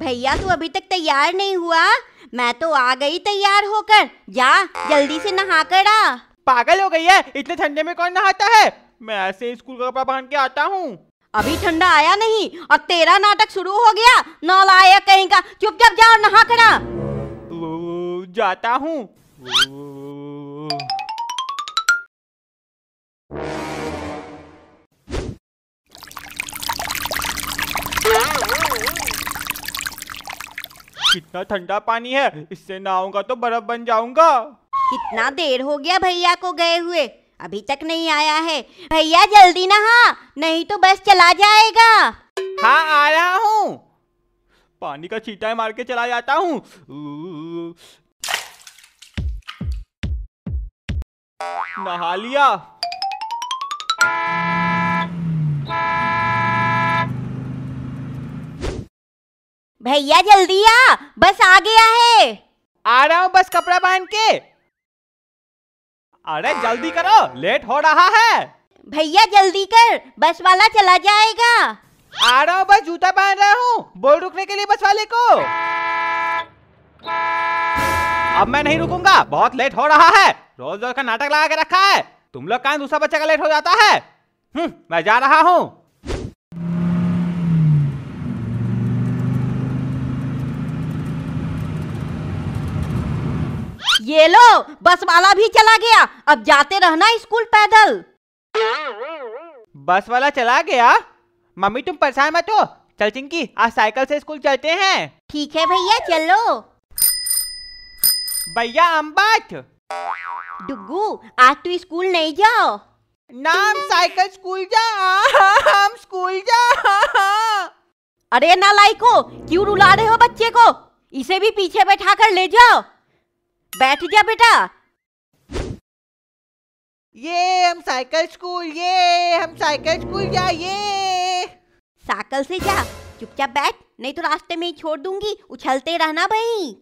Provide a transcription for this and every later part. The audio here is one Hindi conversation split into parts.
भैया तू अभी तक तैयार नहीं हुआ मैं तो आ गई तैयार होकर जा जल्दी से नहा कर आ पागल हो गई है इतने ठंडे में कौन नहाता है मैं ऐसे स्कूल का कपड़ा पहन के आता हूँ अभी ठंडा आया नहीं और तेरा नाटक शुरू हो गया नालायक कहीं का चुपचाप जाओ नहा खड़ा जाता हूँ कितना ठंडा पानी है इससे नहाऊंगा तो बर्फ बन जाऊंगा कितना देर हो गया भैया को गए हुए अभी तक नहीं आया है भैया जल्दी नहा नहीं तो बस चला जाएगा हाँ आ रहा हूँ पानी का छीटा मार के चला जाता हूँ नहा लिया भैया जल्दी आ बस आ गया है आ रहा हूँ बस कपड़ा पहन के अरे जल्दी करो लेट हो रहा है भैया जल्दी कर बस वाला चला जाएगा आ रहा हूँ बस जूता पहन रहा हूँ बोल रुकने के लिए बस वाले को अब मैं नहीं रुकूंगा बहुत लेट हो रहा है रोज रोज का नाटक लगा के रखा है तुम लोग कहा दूसरा बच्चा का लेट हो जाता है हम्म, मैं जा रहा हूँ ये लो बस वाला भी चला गया अब जाते रहना स्कूल पैदल बस वाला चला गया मम्मी तुम परेशान मत हो चल चिंकी आज साइकिल से स्कूल चलते हैं ठीक है भैया चलो भैया अम्बाट डुगू आज तू स्कूल नहीं जाओ नाम साइकिल स्कूल जा हम स्कूल जा अरे ना लाइको क्यों रुला रहे हो बच्चे को इसे भी पीछे बैठा कर ले जाओ बैठ जा बेटा ये हम साइकिल स्कूल ये हम साइकिल स्कूल जा ये साइकिल से जा चुपचाप बैठ नहीं तो रास्ते में ही छोड़ दूंगी उछलते रहना भाई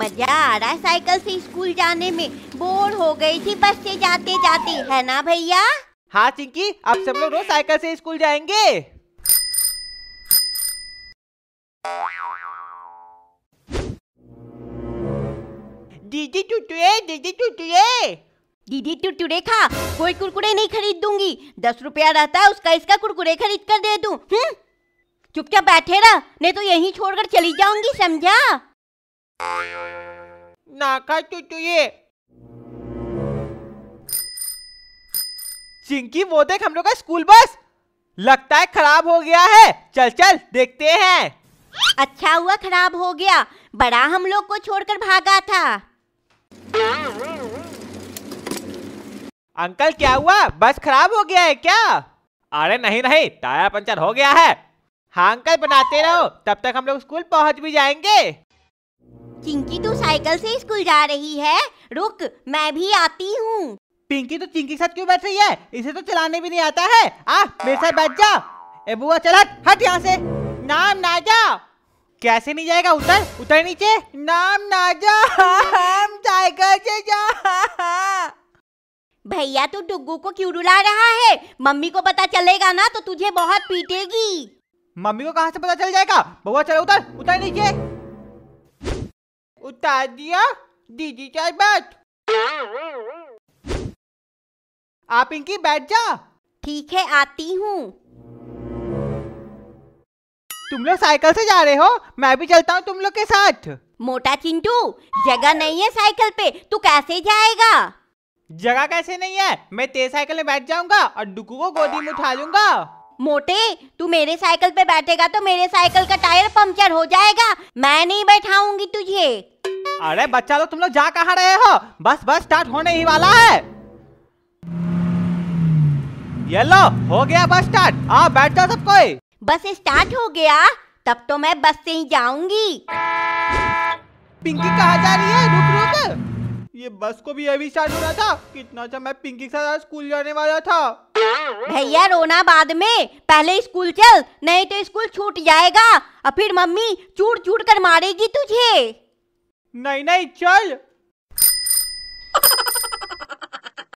मजा आ रहा है साइकिल से स्कूल जाने में बोर हो गई थी बस से जाते जाते है ना भैया हाँ चिंकी अब सब लोग रोज साइकिल से स्कूल जाएंगे दीदी टूटे दीदी टूटे दीदी टुटुरे खा कोई कुरकुरे नहीं खरीद दूंगी दस रुपया रहता है उसका इसका कुरकुरे खरीद कर दे दूं हम्म? चुपचाप बैठे रह नहीं तो यहीं छोड़कर चली जाऊंगी समझा चिंकी वो देख हम लोग का स्कूल बस लगता है खराब हो गया है चल चल देखते हैं अच्छा हुआ खराब हो गया बड़ा हम लोग को छोड़कर भागा था अंकल क्या हुआ बस खराब हो गया है क्या अरे नहीं नहीं टायर पंचर हो गया है हाँ अंकल बनाते रहो तब तक हम लोग स्कूल पहुंच भी जाएंगे चिंकी तू तो साइकिल से स्कूल जा रही है रुक मैं भी आती हूँ पिंकी तो चिंकी के साथ क्यों बैठ रही है इसे तो चलाने भी नहीं आता है आ मेरे साथ बैठ जा ए बुआ चल हट हट यहाँ से नाम ना जा कैसे नहीं जाएगा उतर उतर नीचे नाम ना जा हम साइकिल से जा भैया तू डुगू को क्यों रुला रहा है मम्मी को पता चलेगा ना तो तुझे बहुत पीटेगी मम्मी को कहाँ से पता चल जाएगा बुआ चलो उतर उतर नीचे उतार दिया दीदी चाय बैठ आप इनकी बैठ जा ठीक है आती हूँ तुम लोग साइकिल से जा रहे हो मैं भी चलता हूँ तुम लोग के साथ मोटा चिंटू जगह नहीं है साइकिल पे तू कैसे जाएगा जगह कैसे नहीं है मैं तेज साइकिल में बैठ जाऊंगा और डुकू को गोदी में उठा लूंगा मोटे तू मेरे साइकिल पे बैठेगा तो मेरे साइकिल का टायर पंक्चर हो जाएगा मैं नहीं बैठाऊंगी तुझे अरे बच्चा लोग तो तुम लोग जा कहा रहे हो बस बस स्टार्ट होने ही वाला है ये लो हो गया बस स्टार्ट आ बैठ जाओ सब कोई बस स्टार्ट हो गया तब तो मैं बस से ही जाऊंगी पिंकी कहा जा रही है रुक रुक ये बस को भी अभी स्टार्ट होना था कितना अच्छा मैं पिंकी के साथ स्कूल जाने वाला था भैया रोना बाद में पहले स्कूल चल नहीं तो स्कूल छूट जाएगा और फिर मम्मी चूट चूट कर मारेगी तुझे नहीं नहीं चल